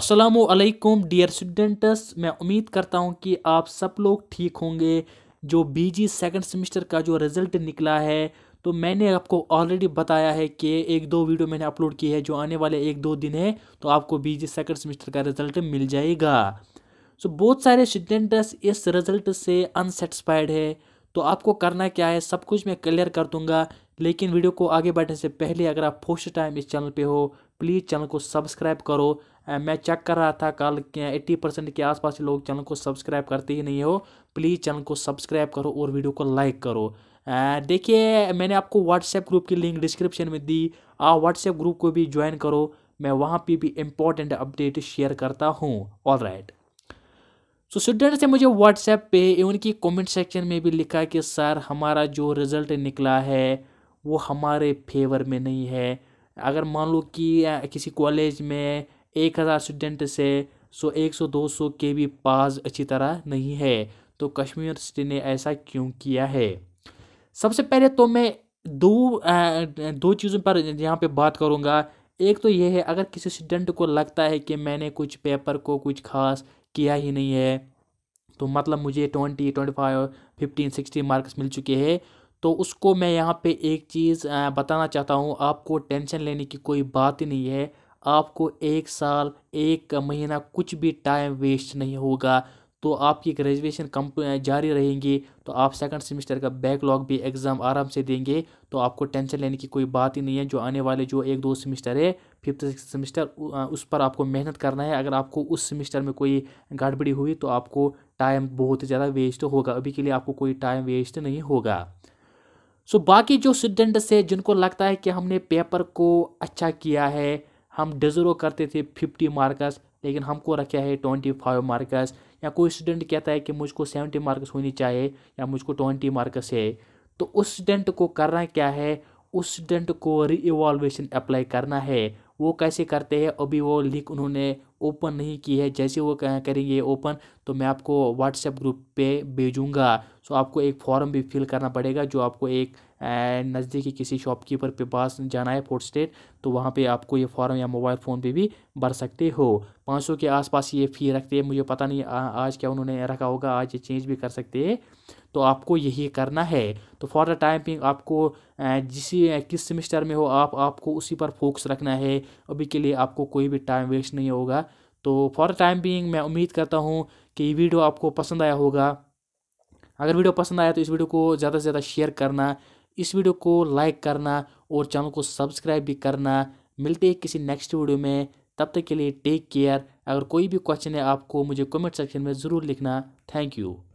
असलकुम dear students मैं उम्मीद करता हूँ कि आप सब लोग ठीक होंगे जो बीजी सेकेंड सेमेस्टर का जो रिज़ल्ट निकला है तो मैंने आपको ऑलरेडी बताया है कि एक दो वीडियो मैंने अपलोड की है जो आने वाले एक दो दिन है तो आपको बीजी सेकेंड सेमेस्टर का रिज़ल्ट मिल जाएगा सो so, बहुत सारे स्टूडेंट्स इस रिज़ल्ट से अनसेटिस्फाइड है तो आपको करना क्या है सब कुछ मैं क्लियर कर दूंगा लेकिन वीडियो को आगे बढ़ने से पहले अगर आप फर्स्ट टाइम इस चैनल पर हो प्लीज़ चैनल को सब्सक्राइब करो मैं चेक कर रहा था कल एट्टी परसेंट के आसपास लोग चैनल को सब्सक्राइब करते ही नहीं हो प्लीज़ चैनल को सब्सक्राइब करो और वीडियो को लाइक करो देखिए मैंने आपको व्हाट्सएप ग्रुप की लिंक डिस्क्रिप्शन में दी आप व्हाट्सएप ग्रुप को भी ज्वाइन करो मैं वहाँ पर भी इम्पोर्टेंट अपडेट शेयर करता हूँ ऑल राइट तो स्टूडेंट्स ने मुझे व्हाट्सएप पे की कमेंट सेक्शन में भी लिखा कि सर हमारा जो रिज़ल्ट निकला है वो हमारे फेवर में नहीं है अगर मान लो कि किसी कॉलेज में एक हज़ार स्टूडेंट से सो एक सौ दो सौ के भी पास अच्छी तरह नहीं है तो कश्मीर यूनिवर्सिटी ने ऐसा क्यों किया है सबसे पहले तो मैं दो आ, दो चीज़ों पर यहाँ पे बात करूँगा एक तो ये है अगर किसी स्टूडेंट को लगता है कि मैंने कुछ पेपर को कुछ खास किया ही नहीं है तो मतलब मुझे twenty twenty five fifteen sixty marks मिल चुके हैं तो उसको मैं यहाँ पे एक चीज़ बताना चाहता हूँ आपको टेंशन लेने की कोई बात ही नहीं है आपको एक साल एक महीना कुछ भी टाइम वेस्ट नहीं होगा तो आपकी ग्रेजुएशन कंप जारी रहेंगी तो आप सेकंड सेमेस्टर का बैकलॉग भी एग्ज़ाम आराम से देंगे तो आपको टेंशन लेने की कोई बात ही नहीं है जो आने वाले जो एक दो सेमेस्टर है फिफ्थ सिक्स सेमेस्टर उस पर आपको मेहनत करना है अगर आपको उस सेमेस्टर में कोई गड़बड़ी हुई तो आपको टाइम बहुत ज़्यादा वेस्ट होगा अभी के लिए आपको कोई टाइम वेस्ट नहीं होगा सो बाकी जो स्टूडेंट्स है जिनको लगता है कि हमने पेपर को अच्छा किया है हम डिज़र्व करते थे फिफ्टी मार्कस लेकिन हमको रखा है ट्वेंटी फाइव मार्कस या कोई स्टूडेंट कहता है कि मुझको सेवेंटी मार्क्स होनी चाहिए या मुझको ट्वेंटी मार्क्स है तो उस स्टूडेंट को करना क्या है उस स्टूडेंट को री अप्लाई करना है वो कैसे करते हैं अभी वो लिंक उन्होंने ओपन नहीं की है जैसे वो करेंगे ओपन तो मैं आपको व्हाट्सएप ग्रुप पे भेजूँगा सो आपको एक फॉर्म भी फिल करना पड़ेगा जो आपको एक नज़दीकी किसी शॉपकीपर के पास जाना है फोर्थ स्टेट तो वहाँ पे आपको ये फॉर्म या मोबाइल फ़ोन पे भी भर सकते हो पाँच सौ के आसपास ये फ़ी रखते हैं मुझे पता नहीं आ, आज क्या उन्होंने रखा होगा आज ये चेंज भी कर सकते हैं तो आपको यही करना है तो फॉर द टाइम पिंग आपको जिस किस सेमिस्टर में हो आप आपको उसी पर फोकस रखना है अभी के लिए आपको कोई भी टाइम वेस्ट नहीं होगा तो फॉर द टाइम पिंग मैं उम्मीद करता हूँ कि ये वीडियो आपको पसंद आया होगा अगर वीडियो पसंद आया तो इस वीडियो को ज़्यादा से ज़्यादा शेयर करना इस वीडियो को लाइक करना और चैनल को सब्सक्राइब भी करना मिलते हैं किसी नेक्स्ट वीडियो में तब तक के लिए टेक केयर अगर कोई भी क्वेश्चन है आपको मुझे कमेंट सेक्शन में ज़रूर लिखना थैंक यू